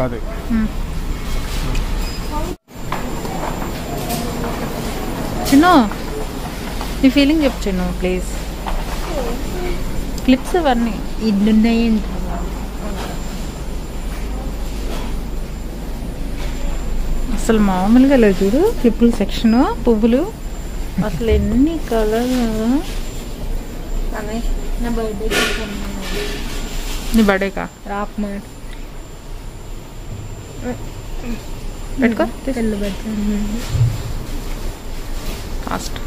కాదు చిన్న నీ ఫీలింగ్ చెప్పు చిన్న ప్లీజ్ క్లిప్స్ ఇవన్నీ ఇన్నున్నాయి అసలు మామూలుగా లేదు చూడు క్లిప్పుల సెక్షన్ పువ్వులు అసలు ఎన్ని కలర్ నీ బర్త్డే నీ బర్త్డేకా పెట్టుకో తెల్లు ఫాస్ట్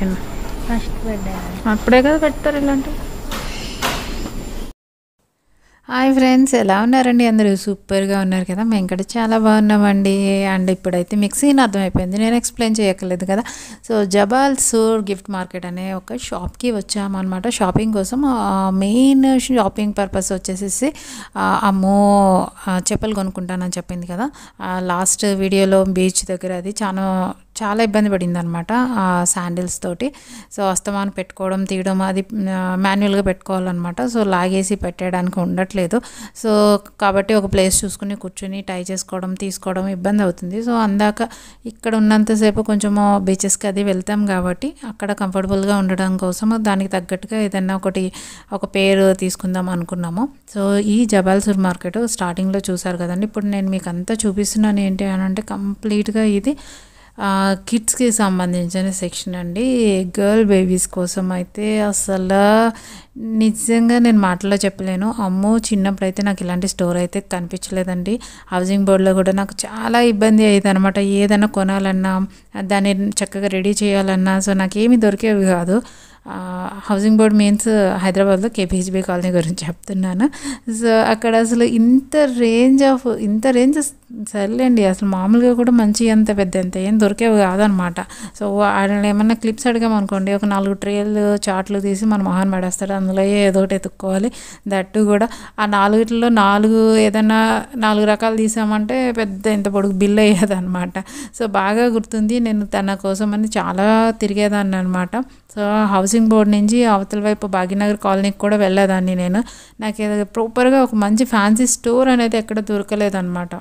చిన్న ఫస్ట్ అప్పుడే కదా పెడతారు ఇలాంటివి హాయ్ ఫ్రెండ్స్ ఎలా ఉన్నారండి అందరూ సూపర్గా ఉన్నారు కదా మేము కూడా చాలా బాగున్నామండి అండ్ ఇప్పుడైతే మిక్సీని అర్థమైపోయింది నేను ఎక్స్ప్లెయిన్ చేయక్కర్లేదు కదా so Jabal Sur gift market అనే ఒక షాప్కి వచ్చామన్నమాట షాపింగ్ కోసం మెయిన్ షాపింగ్ పర్పస్ వచ్చేసేసి అమ్మో చెప్పలు కొనుక్కుంటానని చెప్పింది కదా లాస్ట్ వీడియోలో బీచ్ దగ్గర అది చాలా చాలా ఇబ్బంది పడింది అనమాట ఆ శాండిల్స్ తోటి సో అస్తమానం పెట్టుకోవడం తీయడం అది మాన్యువల్గా పెట్టుకోవాలన్నమాట సో లాగేసి పెట్టడానికి ఉండట్లేదు సో కాబట్టి ఒక ప్లేస్ చూసుకుని కూర్చుని టై చేసుకోవడం తీసుకోవడం ఇబ్బంది అవుతుంది సో అందాక ఇక్కడ ఉన్నంతసేపు కొంచెము బీచెస్కి అది వెళ్తాం కాబట్టి అక్కడ కంఫర్టబుల్గా ఉండడం కోసం దానికి తగ్గట్టుగా ఏదైనా ఒకటి ఒక పేరు తీసుకుందాం అనుకున్నాము సో ఈ జబాల్ సూర్ మార్కెట్ స్టార్టింగ్లో చూసారు కదండి ఇప్పుడు నేను మీకు అంతా చూపిస్తున్నాను ఏంటి అని అంటే కంప్లీట్గా ఇది కిడ్స్కి సంబంధించిన సెక్షన్ అండి గర్ల్ బేబీస్ కోసం అయితే అసలు నిజంగా నేను మాటల్లో చెప్పలేను అమ్మో చిన్నప్పుడు అయితే నాకు ఇలాంటి స్టోర్ అయితే కనిపించలేదండి హౌసింగ్ బోర్డులో కూడా నాకు చాలా ఇబ్బంది అయ్యేది అనమాట ఏదైనా కొనాలన్నా దాన్ని చక్కగా రెడీ చేయాలన్నా సో నాకు ఏమి దొరికేవి కాదు హౌసింగ్ బోర్డ్ మీన్స్ హైదరాబాద్లో కేపీహెచ్బి కాలనీ గురించి చెప్తున్నాను సో అక్కడ అసలు ఇంత రేంజ్ ఆఫ్ ఇంత రేంజ్ సర్లేండి అసలు మామూలుగా కూడా మంచి అంత పెద్ద ఎంత ఏం దొరికేవి కాదనమాట సో ఆయన ఏమన్నా క్లిప్స్ అడిగామనుకోండి ఒక నాలుగు ట్రేలు చాట్లు తీసి మన మొహాన్ పడేస్తాడు అందులో ఏదో ఒకటి ఎత్తుక్కోవాలి దట్టు కూడా ఆ నాలుగులో నాలుగు ఏదైనా నాలుగు రకాలు తీసామంటే పెద్ద ఇంత పొడుగు బిల్ అయ్యేదనమాట సో బాగా గుర్తుంది నేను తన కోసం అని చాలా తిరిగేదాన్ని అనమాట సో హౌస్ హౌసింగ్ బోర్డ్ నుంచి అవతల వైపు భాగ్యనగర్ కాలనీకి కూడా వెళ్ళేదాన్ని నేను నాకు ఏదో ప్రాపర్గా ఒక మంచి ఫ్యాన్సీ స్టోర్ అనేది ఎక్కడ దొరకలేదు అనమాట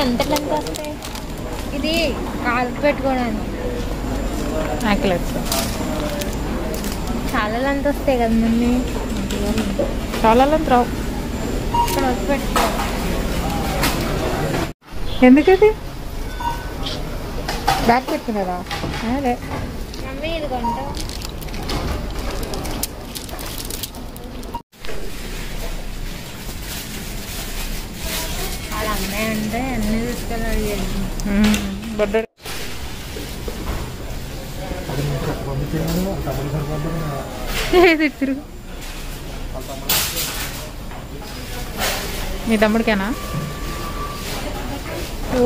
ఎంత ఇది పెట్టుకోవడానికి చాలా లంత వస్తాయి కదా మమ్మీ చాలా రావు ఎందుకది బ్యాగ్ పెట్టుకున్నారా అదే మమ్మీ ఇది కొంటా వాళ్ళ అమ్మాయి అంటే అన్నీ తీసుకెళ్ళి బొడ్డ తిరుగు మీ తమ్ముడికేనా ఓ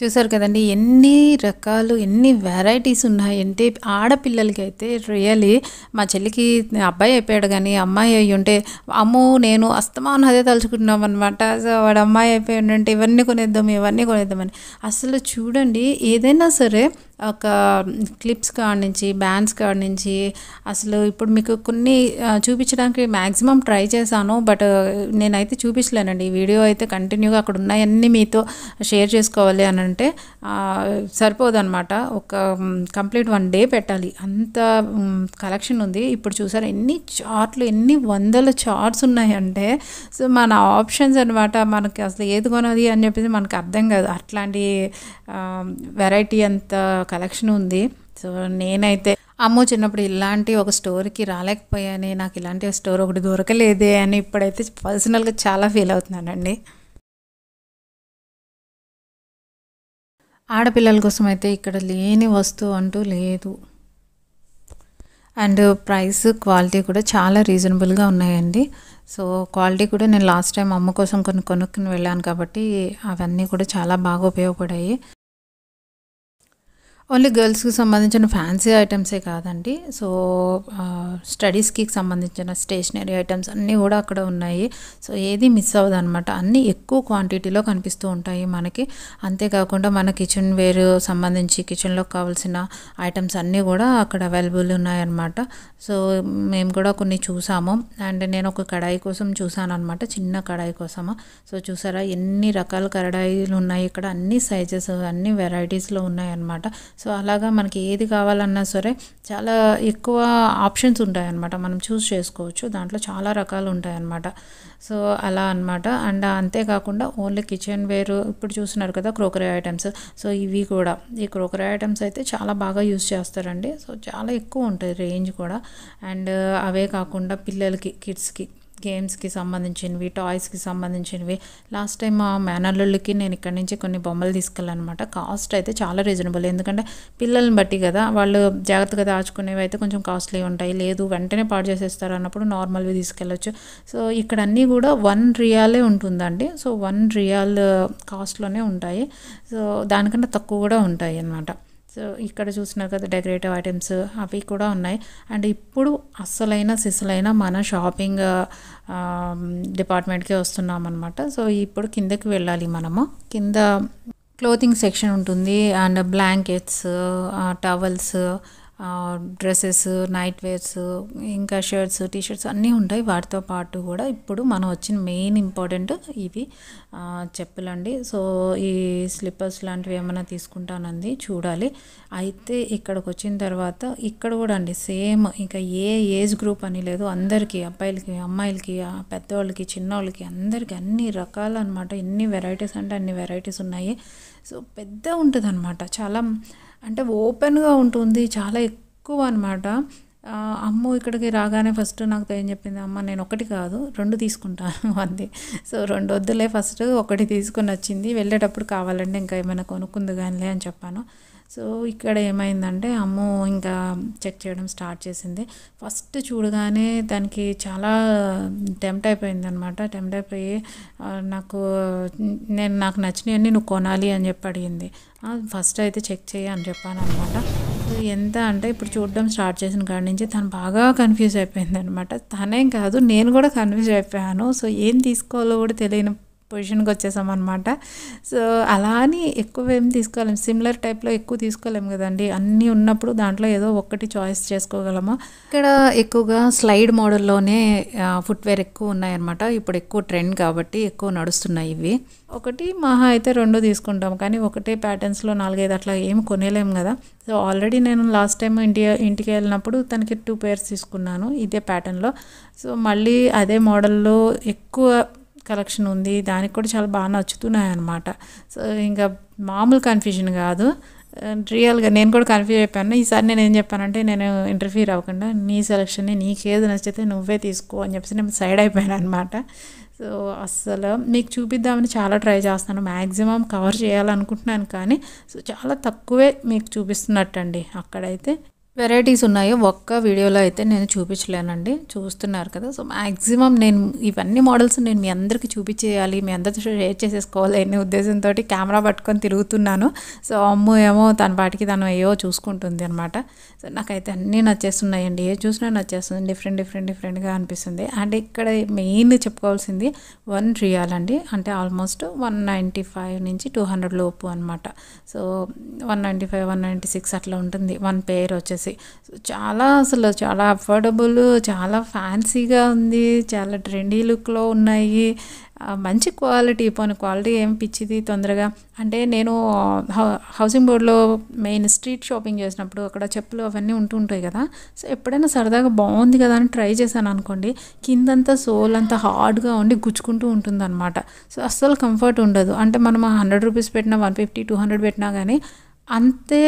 చూసారు కదండి ఎన్ని రకాలు ఎన్ని వెరైటీస్ ఉన్నాయంటే ఆడపిల్లలకి అయితే రియలీ మా చెల్లికి అబ్బాయి అయిపోయాడు కానీ అమ్మాయి అయ్యి ఉంటే అమ్మో నేను అస్తమానం అదే తలుచుకుంటున్నాం అనమాట సో వాడు అమ్మాయి అయిపోయి ఉంటే ఇవన్నీ కొనేద్దాం ఇవన్నీ కొనేద్దామని అసలు చూడండి ఏదైనా సరే ఒక క్లిప్స్ కాడ నుంచి బ్యాండ్స్ కాడ నుంచి అసలు ఇప్పుడు మీకు కొన్ని చూపించడానికి మ్యాక్సిమం ట్రై చేశాను బట్ నేనైతే చూపించలేనండి ఈ వీడియో అయితే కంటిన్యూగా అక్కడ ఉన్నాయన్నీ మీతో షేర్ చేసుకోవాలి అని అంటే సరిపోదన్నమాట ఒక కంప్లీట్ వన్ డే పెట్టాలి అంత కలెక్షన్ ఉంది ఇప్పుడు చూసారు ఎన్ని చార్ట్లు ఎన్ని వందల చార్ట్స్ ఉన్నాయంటే సో మన ఆప్షన్స్ అనమాట మనకి అసలు ఏది కొనది అని చెప్పేసి మనకు అర్థం కాదు అట్లాంటి వెరైటీ అంత కలెక్షన్ ఉంది సో నేనైతే అమ్మో చిన్నప్పుడు ఇలాంటి ఒక స్టోర్కి రాలేకపోయాను నాకు ఇలాంటి స్టోర్ ఒకటి దొరకలేదే అని ఇప్పుడైతే పర్సనల్గా చాలా ఫీల్ అవుతున్నానండి ఆడపిల్లల కోసం అయితే ఇక్కడ లేని వస్తువు అంటూ లేదు అండ్ ప్రైస్ క్వాలిటీ కూడా చాలా రీజనబుల్గా ఉన్నాయండి సో క్వాలిటీ కూడా నేను లాస్ట్ టైం అమ్మ కోసం కొన్ని కొనుక్కుని వెళ్ళాను కాబట్టి అవన్నీ కూడా చాలా బాగా ఉపయోగపడాయి ఓన్లీ గర్ల్స్కి సంబంధించిన ఫ్యాన్సీ ఐటమ్సే కాదండి సో స్టడీస్కి సంబంధించిన స్టేషనరీ ఐటమ్స్ అన్నీ కూడా అక్కడ ఉన్నాయి సో ఏది మిస్ అవ్వదు అనమాట అన్నీ ఎక్కువ క్వాంటిటీలో కనిపిస్తూ ఉంటాయి మనకి అంతేకాకుండా మన కిచెన్ వేర్ సంబంధించి కిచెన్లో కావాల్సిన ఐటమ్స్ అన్నీ కూడా అక్కడ అవైలబుల్ ఉన్నాయన్నమాట సో మేము కూడా కొన్ని చూసాము అండ్ నేను ఒక కడాయి కోసం చూసాను అనమాట చిన్న కడాయి కోసము సో చూసారా ఎన్ని రకాల కడాయిలు ఉన్నాయి ఇక్కడ అన్ని సైజెస్ అన్ని వెరైటీస్లో ఉన్నాయన్నమాట సో అలాగా మనకి ఏది కావాలన్నా సరే చాలా ఎక్కువ ఆప్షన్స్ ఉంటాయన్నమాట మనం చూస్ చేసుకోవచ్చు దాంట్లో చాలా రకాలు ఉంటాయన్నమాట సో అలా అనమాట అండ్ అంతేకాకుండా ఓన్లీ కిచెన్ వేర్ ఇప్పుడు చూస్తున్నారు కదా క్రోకరీ ఐటమ్స్ సో ఇవి కూడా ఈ క్రోకరీ ఐటమ్స్ అయితే చాలా బాగా యూస్ చేస్తారండి సో చాలా ఎక్కువ ఉంటుంది రేంజ్ కూడా అండ్ అవే కాకుండా పిల్లలకి కిడ్స్కి గేమ్స్కి సంబంధించినవి టాయ్స్కి సంబంధించినవి లాస్ట్ టైం మా మేనల్లుళ్ళకి నేను ఇక్కడి నుంచి కొన్ని బొమ్మలు తీసుకెళ్ళనమాట కాస్ట్ అయితే చాలా రీజనబుల్ ఎందుకంటే పిల్లల్ని బట్టి కదా వాళ్ళు జాగ్రత్తగా దాచుకునేవి అయితే కొంచెం కాస్ట్లీ ఉంటాయి లేదు వెంటనే పాడు చేసేస్తారు అన్నప్పుడు నార్మల్వి తీసుకెళ్ళచ్చు సో ఇక్కడ అన్నీ కూడా వన్ రియాలే ఉంటుందండి సో వన్ రియాల్ కాస్ట్లోనే ఉంటాయి సో దానికన్నా తక్కువ కూడా ఉంటాయి అన్నమాట సో ఇక్కడ చూసినా కదా డెకరేటివ్ ఐటమ్స్ అవి కూడా ఉన్నాయి అండ్ ఇప్పుడు అస్సలైన సిసలైన మన షాపింగ్ డిపార్ట్మెంట్కే వస్తున్నాం అనమాట సో ఇప్పుడు కిందకి వెళ్ళాలి మనము కింద క్లోతింగ్ సెక్షన్ ఉంటుంది and blankets towels dresses night wears ఇంకా షర్ట్స్ టీషర్ట్స్ అన్నీ ఉంటాయి వాటితో పాటు కూడా ఇప్పుడు మనం వచ్చిన మెయిన్ ఇంపార్టెంట్ ఇవి చెప్పులండి సో ఈ స్లిప్పర్స్ లాంటివి ఏమైనా తీసుకుంటానంది చూడాలి అయితే ఇక్కడికి వచ్చిన తర్వాత ఇక్కడ కూడా అండి సేమ్ ఇంకా ఏ ఏజ్ గ్రూప్ అని లేదు అందరికీ అబ్బాయిలకి అమ్మాయిలకి పెద్దవాళ్ళకి చిన్నవాళ్ళకి అందరికీ అన్ని రకాలు అనమాట ఎన్ని వెరైటీస్ అంటే అన్ని వెరైటీస్ ఉన్నాయి సో పెద్ద ఉంటుంది అనమాట చాలా అంటే ఓపెన్గా ఉంటుంది చాలా ఎక్కువ అనమాట అమ్మ ఇక్కడికి రాగానే ఫస్ట్ నాకు ఏం చెప్పింది అమ్మ నేను ఒకటి కాదు రెండు తీసుకుంటాను అంది సో రెండు వద్దులే ఫస్ట్ ఒకటి తీసుకుని వచ్చింది వెళ్ళేటప్పుడు కావాలంటే ఇంకా ఏమైనా కొనుక్కుంది కానిలే అని చెప్పాను సో ఇక్కడ ఏమైందంటే అమ్మో ఇంకా చెక్ చేయడం స్టార్ట్ చేసింది ఫస్ట్ చూడగానే దానికి చాలా టెంప్ట్ అయిపోయింది అనమాట టెంప్ట్ అయిపోయి నాకు నేను నాకు నచ్చినవన్నీ నువ్వు కొనాలి అని చెప్పి అడిగింది ఫస్ట్ అయితే చెక్ చేయి అని చెప్పాను అనమాట ఎంత అంటే ఇప్పుడు చూడడం స్టార్ట్ చేసిన కాడి నుంచి తను బాగా కన్ఫ్యూజ్ అయిపోయింది అనమాట తనేం కాదు నేను కూడా కన్ఫ్యూజ్ అయిపోయాను సో ఏం తీసుకోవాలో కూడా తెలియని పొజిషన్కి వచ్చేసాం అనమాట సో అలా అని ఎక్కువ ఏం తీసుకోలేం సిమిలర్ టైప్లో ఎక్కువ తీసుకోలేము కదండి అన్నీ ఉన్నప్పుడు దాంట్లో ఏదో ఒక్కటి చాయిస్ చేసుకోగలము ఇక్కడ ఎక్కువగా స్లైడ్ మోడల్లోనే ఫుట్వేర్ ఎక్కువ ఉన్నాయన్నమాట ఇప్పుడు ఎక్కువ ట్రెండ్ కాబట్టి ఎక్కువ నడుస్తున్నాయి ఇవి ఒకటి మహా అయితే రెండు తీసుకుంటాం కానీ ఒకటే ప్యాటర్న్స్లో నాలుగైదు అట్లా ఏం కొనేలేము కదా సో ఆల్రెడీ నేను లాస్ట్ టైం ఇంటి ఇంటికి వెళ్ళినప్పుడు తనకి టూ పేర్స్ తీసుకున్నాను ఇదే ప్యాటర్న్లో సో మళ్ళీ అదే మోడల్లో ఎక్కువ కలెక్షన్ ఉంది దానికి కూడా చాలా బాగా నచ్చుతున్నాయి అనమాట సో ఇంకా మామూలు కన్ఫ్యూజన్ కాదు రియల్గా నేను కూడా కన్ఫ్యూజ్ అయిపోయాను ఈసారి నేను ఏం చెప్పానంటే నేను ఇంటర్ఫీర్ అవ్వకుండా నీ సెలక్షన్ని నీకేది నచ్చితే నువ్వే తీసుకో అని చెప్పేసి నేను సైడ్ అయిపోయాను అనమాట సో అస్సలు మీకు చూపిద్దామని చాలా ట్రై చేస్తాను మ్యాక్సిమం కవర్ చేయాలనుకుంటున్నాను కానీ సో చాలా తక్కువే మీకు చూపిస్తున్నట్టండి అక్కడైతే వెరైటీస్ ఉన్నాయో ఒక్క వీడియోలో అయితే నేను చూపించలేనండి చూస్తున్నారు కదా సో మ్యాక్సిమం నేను ఇవన్నీ మోడల్స్ నేను మీ అందరికీ చూపించేయాలి మీ అందరితో షేర్ చేసేసుకోవాలి అనే ఉద్దేశంతో కెమెరా పట్టుకొని తిరుగుతున్నాను సో అమ్ము ఏమో తన పాటికి తను ఏవో చూసుకుంటుంది అనమాట సో నాకైతే అన్నీ నచ్చేస్తున్నాయండి ఏ చూసినా నచ్చేస్తుంది డిఫరెంట్ డిఫరెంట్ డిఫరెంట్గా అనిపిస్తుంది అండ్ ఇక్కడ మెయిన్ చెప్పుకోవాల్సింది వన్ రియాల్ అండి అంటే ఆల్మోస్ట్ వన్ నైంటీ ఫైవ్ నుంచి టూ హండ్రెడ్ లోపు అనమాట so one ninety five one ninety six అట్లా ఉంటుంది వన్ పేర్ వచ్చేసి వచ్చేసి చాలా అసలు చాలా అఫోర్డబుల్ చాలా ఫ్యాన్సీగా ఉంది చాలా ట్రెండీ లుక్లో ఉన్నాయి మంచి క్వాలిటీ పోని క్వాలిటీ ఏం పిచ్చిది తొందరగా అంటే నేను హౌసింగ్ బోర్డ్లో మెయిన్ స్ట్రీట్ షాపింగ్ చేసినప్పుడు అక్కడ చెప్పులు అవన్నీ ఉంటూ ఉంటాయి కదా సో ఎప్పుడైనా సరదాగా బాగుంది కదా అని ట్రై చేశాను అనుకోండి కిందంతా సోల్ అంతా హార్డ్గా ఉండి గుచ్చుకుంటూ ఉంటుంది అనమాట సో అస్సలు కంఫర్ట్ ఉండదు అంటే మనం హండ్రెడ్ రూపీస్ పెట్టినా వన్ ఫిఫ్టీ టూ హండ్రెడ్ పెట్టినా కానీ అంతే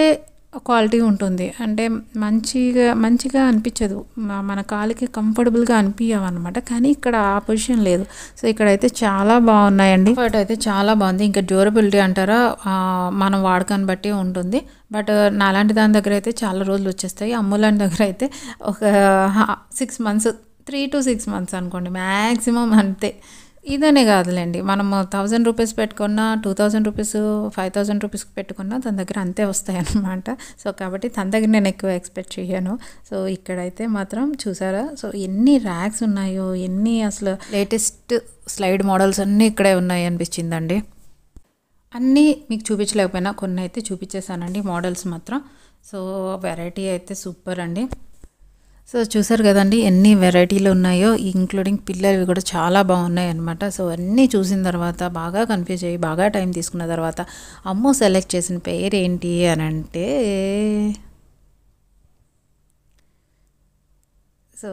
క్వాలిటీ ఉంటుంది అంటే మంచిగా మంచిగా అనిపించదు మన కాలికి కంఫర్టబుల్గా అనిపించవు అనమాట కానీ ఇక్కడ ఆ పొజిషన్ లేదు సో ఇక్కడైతే చాలా బాగున్నాయండి బట్ అయితే చాలా బాగుంది ఇంకా డ్యూరబిలిటీ అంటారా మనం వాడకాన్ని బట్టి ఉంటుంది బట్ నాలాంటి దాని దగ్గర అయితే చాలా రోజులు వచ్చేస్తాయి అమ్ములాంటి దగ్గర అయితే ఒక six months three to six months అనుకోండి మ్యాక్సిమం అంతే ఇదనే కాదులేండి మనము థౌజండ్ రూపీస్ పెట్టుకున్న two thousand rupees five thousand rupees పెట్టుకున్న తన దగ్గర అంతే వస్తాయి అనమాట సో కాబట్టి తన దగ్గర నేను ఎక్కువ ఎక్స్పెక్ట్ చేయను సో ఇక్కడైతే మాత్రం చూసారా సో ఎన్ని ర్యాక్స్ ఉన్నాయో ఎన్ని అసలు లేటెస్ట్ స్లైడ్ మోడల్స్ అన్నీ ఇక్కడే ఉన్నాయి అనిపించిందండి అన్నీ మీకు చూపించలేకపోయినా కొన్ని అయితే చూపించేశానండి మోడల్స్ మాత్రం సో వెరైటీ అయితే సూపర్ అండి సో చూసారు కదండి ఎన్ని వెరైటీలు ఉన్నాయో ఇంక్లూడింగ్ పిల్లలు కూడా చాలా బాగున్నాయి అనమాట సో అన్నీ చూసిన తర్వాత బాగా కన్ఫ్యూజ్ అయ్యి బాగా టైం తీసుకున్న తర్వాత అమ్మ సెలెక్ట్ చేసిన పేరు ఏంటి అని అంటే సో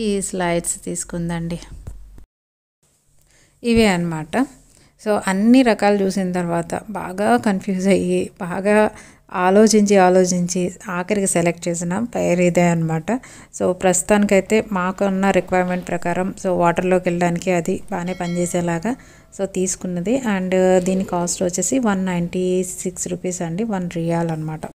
ఈ స్లైడ్స్ తీసుకుందండి ఇవే అనమాట సో అన్ని రకాలు చూసిన తర్వాత బాగా కన్ఫ్యూజ్ అయ్యి బాగా ఆలోచించి ఆలోచించి ఆఖరికి సెలెక్ట్ చేసిన పైర్ ఇదే అనమాట సో ప్రస్తుతానికైతే మాకున్న రిక్వైర్మెంట్ ప్రకారం సో వాటర్లోకి వెళ్ళడానికి అది బాగానే పనిచేసేలాగా సో తీసుకున్నది అండ్ దీని కాస్ట్ వచ్చేసి వన్ నైంటీ సిక్స్ రూపీస్ అండి వన్ రియాల్ అనమాట